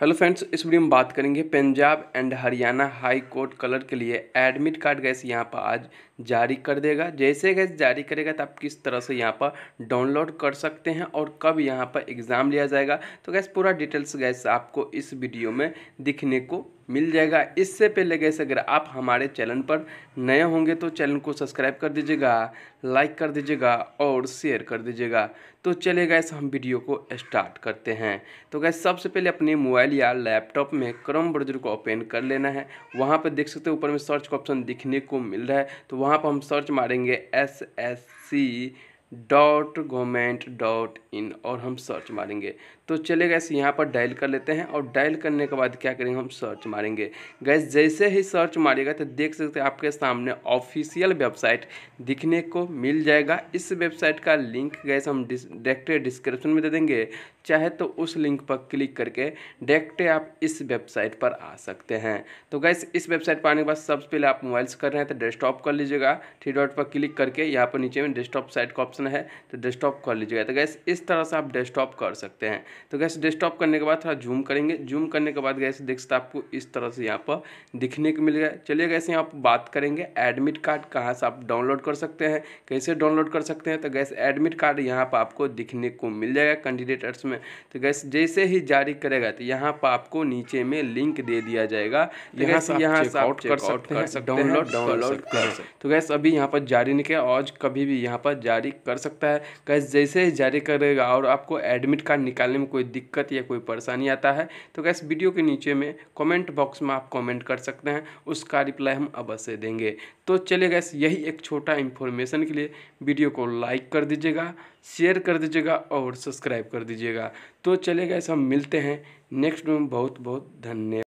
hello friends इस video में बात करेंगे Punjab and Haryana high court कलर के लिए एडमिट कार्ड गैस यहाँ पर आज जारी कर देगा जैसे गैस जारी करेगा तो आप किस तरह से यहाँ पर डाउनलोड कर सकते हैं और कब यहाँ पर एग्ज़ाम लिया जाएगा तो गैस पूरा डिटेल्स गैस आपको इस वीडियो में दिखने को मिल जाएगा इससे पहले गैस अगर आप हमारे चैनल पर नए होंगे तो चैनल को सब्सक्राइब कर दीजिएगा लाइक कर दीजिएगा और शेयर कर दीजिएगा तो चले गैस हम वीडियो को स्टार्ट करते हैं तो गैस सबसे पहले अपने मोबाइल या लैपटॉप में क्रम ब्रोजर को ओपन कर लेना है वहाँ पर देख सकते हो ऊपर में सर्च का ऑप्शन दिखने को मिल रहा है तो वहाँ पर हम सर्च मारेंगे एस एस सी डॉट गोमेंट डॉट इन और हम सर्च मारेंगे तो चले गैस यहाँ पर डायल कर लेते हैं और डायल करने के बाद क्या करेंगे हम सर्च मारेंगे गैस जैसे ही सर्च मारेगा तो देख सकते हैं आपके सामने ऑफिशियल वेबसाइट दिखने को मिल जाएगा इस वेबसाइट का लिंक गैस हम डायरेक्ट डिस्क्रिप्शन में दे देंगे चाहे तो उस लिंक पर क्लिक करके डायरेक्ट आप इस वेबसाइट पर आ सकते हैं तो गैस इस वेबसाइट पर आने के बाद सबसे पहले आप मोबाइल्स कर रहे हैं तो डेस्कटॉप कर लीजिएगा थ्री डॉट पर क्लिक करके यहाँ पर नीचे में डेस्कटॉप साइट का ऑप्शन ऑप्शन है तो डेस्कटॉप कर लीजिएगा तो गैस इस तरह से आप डेस्कटॉप कर सकते हैं तो गैस डेस्कटॉप करने के बाद थोड़ा जूम करेंगे जूम करने के बाद गैस देख सकते आपको इस तरह से यहाँ पर दिखने को मिलेगा चलिए गैस यहाँ पर बात करेंगे एडमिट कार्ड कहाँ से आप डाउनलोड कर सकते हैं कैसे डाउनलोड कर सकते हैं तो गैस एडमिट कार्ड यहाँ पर आपको दिखने को मिल जाएगा कैंडिडेटर्स में तो गैस जैसे ही जारी करेगा तो यहाँ पर आपको नीचे में लिंक दे दिया जाएगा तो यहाँ से यहाँ कर सकते हैं डाउनलोड डाउनलोड कर तो गैस अभी यहाँ पर जारी नहीं किया आज कभी भी यहाँ पर जारी कर सकता है कैसे जैसे ही जारी करेगा और आपको एडमिट कार्ड निकालने में कोई दिक्कत या कोई परेशानी आता है तो कैसे वीडियो के नीचे में कमेंट बॉक्स में आप कमेंट कर सकते हैं उसका रिप्लाई हम अवश्य देंगे तो चलिए गैस यही एक छोटा इन्फॉर्मेशन के लिए वीडियो को लाइक कर दीजिएगा शेयर कर दीजिएगा और सब्सक्राइब कर दीजिएगा तो चलिए गैस हम मिलते हैं नेक्स्ट में बहुत बहुत धन्यवाद